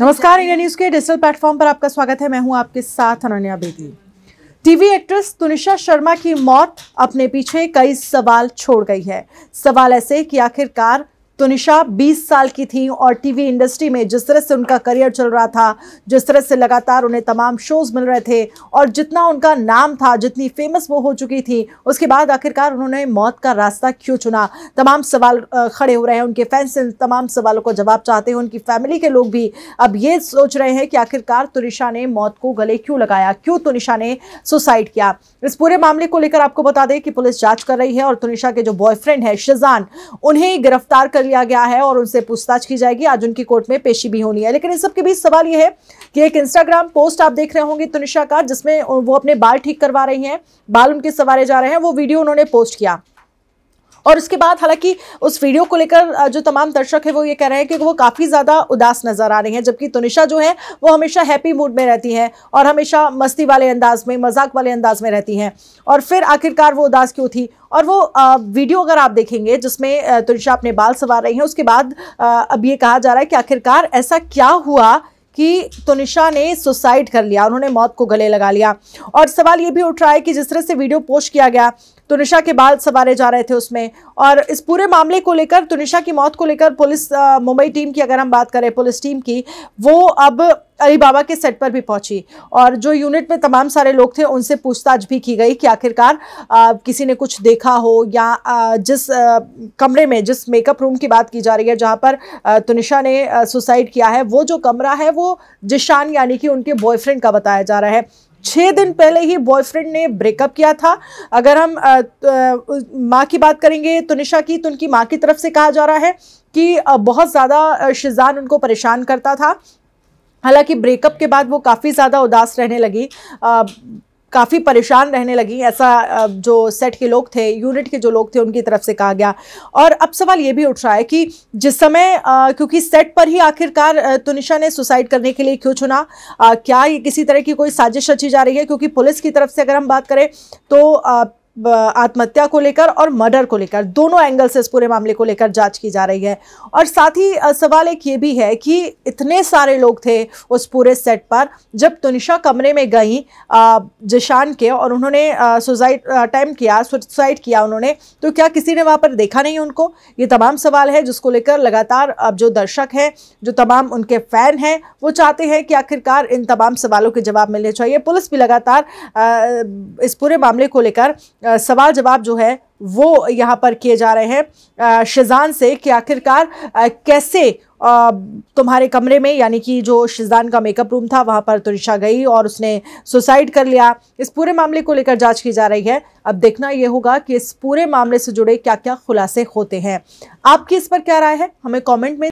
नमस्कार India news के digital platform पर आपका स्वागत है मैं हूं आपके साथ अनन्या बेदी टीवी एक्ट्रेस तुनिशा शर्मा की मौत अपने पीछे कई सवाल छोड़ गई है सवाल ऐसे कि आखिरकार तो निशा 20 साल की थी और टीवी इंडस्ट्री में जिस तरह से उनका करियर चल रहा था जिस तरह से लगातार उन्हें तमाम शोज़ मिल रहे थे और जितना उनका नाम था जितनी फेमस वो हो चुकी थी उसके बाद आखिरकार उन्होंने मौत का रास्ता क्यों चुना तमाम सवाल खड़े हो रहे हैं उनके फैंस तमाम सवालों का जवाब चाहते हैं उनकी फैमिली के लोग भी अब ये सोच रहे हैं कि आखिरकार तुनिशा तो ने मौत को गले क्यों लगाया क्यों तुनिशा तो ने सुसाइड किया इस पूरे मामले को लेकर आपको बता दें कि पुलिस जांच कर रही है और तुनिशा तो के जो बॉयफ्रेंड है शिजान उन्हें गिरफ्तार कर लिया गया है और उनसे पूछताछ की जाएगी आज उनकी कोर्ट में पेशी भी होनी है लेकिन इन सबके बीच सवाल यह है कि एक इंस्टाग्राम पोस्ट आप देख रहे होंगे तुनिशा का जिसमें वो अपने बाल ठीक करवा रही हैं बाल उनके सवारे जा रहे हैं वो वीडियो उन्होंने पोस्ट किया और उसके बाद हालांकि उस वीडियो को लेकर जो तमाम दर्शक है वो ये कह रहे हैं कि वो काफ़ी ज़्यादा उदास नज़र आ रही हैं जबकि तुनिशा जो है वो हमेशा हैप्पी मूड में रहती हैं और हमेशा मस्ती वाले अंदाज में मजाक वाले अंदाज में रहती हैं और फिर आखिरकार वो उदास क्यों थी और वो वीडियो अगर आप देखेंगे जिसमें तुनिशा अपने बाल संवार रही हैं उसके बाद अब ये कहा जा रहा है कि आखिरकार ऐसा क्या हुआ कि तुनिशा ने सुसाइड कर लिया उन्होंने मौत को गले लगा लिया और सवाल ये भी उठ रहा है कि जिस तरह से वीडियो पोस्ट किया गया तुनिशा के बाल सवारे जा रहे थे उसमें और इस पूरे मामले को लेकर तुनिशा की मौत को लेकर पुलिस मुंबई टीम की अगर हम बात करें पुलिस टीम की वो अब अलीबाबा के सेट पर भी पहुंची और जो यूनिट में तमाम सारे लोग थे उनसे पूछताछ भी की गई कि आखिरकार किसी ने कुछ देखा हो या आ, जिस आ, कमरे में जिस मेकअप रूम की बात की जा रही है जहां पर तुनिशा ने सुसाइड किया है वो जो कमरा है वो जिशान यानी कि उनके बॉयफ्रेंड का बताया जा रहा है छः दिन पहले ही बॉयफ्रेंड ने ब्रेकअप किया था अगर हम माँ की बात करेंगे तो निशा की तो उनकी माँ की तरफ से कहा जा रहा है कि बहुत ज़्यादा शिजान उनको परेशान करता था हालांकि ब्रेकअप के बाद वो काफ़ी ज़्यादा उदास रहने लगी काफ़ी परेशान रहने लगी ऐसा जो सेट के लोग थे यूनिट के जो लोग थे उनकी तरफ से कहा गया और अब सवाल ये भी उठ रहा है कि जिस समय क्योंकि सेट पर ही आखिरकार तुनिशा ने सुसाइड करने के लिए क्यों चुना क्या ये किसी तरह की कोई साजिश रची जा रही है क्योंकि पुलिस की तरफ से अगर हम बात करें तो आत्महत्या को लेकर और मर्डर को लेकर दोनों एंगल से इस पूरे मामले को लेकर जांच की जा रही है और साथ ही सवाल एक ये भी है कि इतने सारे लोग थे उस पूरे सेट पर जब तुनिशा कमरे में गई जिशान के और उन्होंने सुसाइड अटैम्प किया सुसाइड किया उन्होंने तो क्या किसी ने वहाँ पर देखा नहीं उनको ये तमाम सवाल है जिसको लेकर लगातार अब जो दर्शक हैं जो तमाम उनके फ़ैन हैं वो चाहते हैं कि आखिरकार इन तमाम सवालों के जवाब मिलने चाहिए पुलिस भी लगातार इस पूरे मामले को लेकर सवाल जवाब जो है वो यहाँ पर किए जा रहे हैं शिजान से कि आखिरकार कैसे तुम्हारे कमरे में यानी कि जो शिजान का मेकअप रूम था वहाँ पर तुरशा तो गई और उसने सुसाइड कर लिया इस पूरे मामले को लेकर जांच की जा रही है अब देखना ये होगा कि इस पूरे मामले से जुड़े क्या क्या खुलासे होते हैं आपकी इस पर क्या राय है हमें कॉमेंट में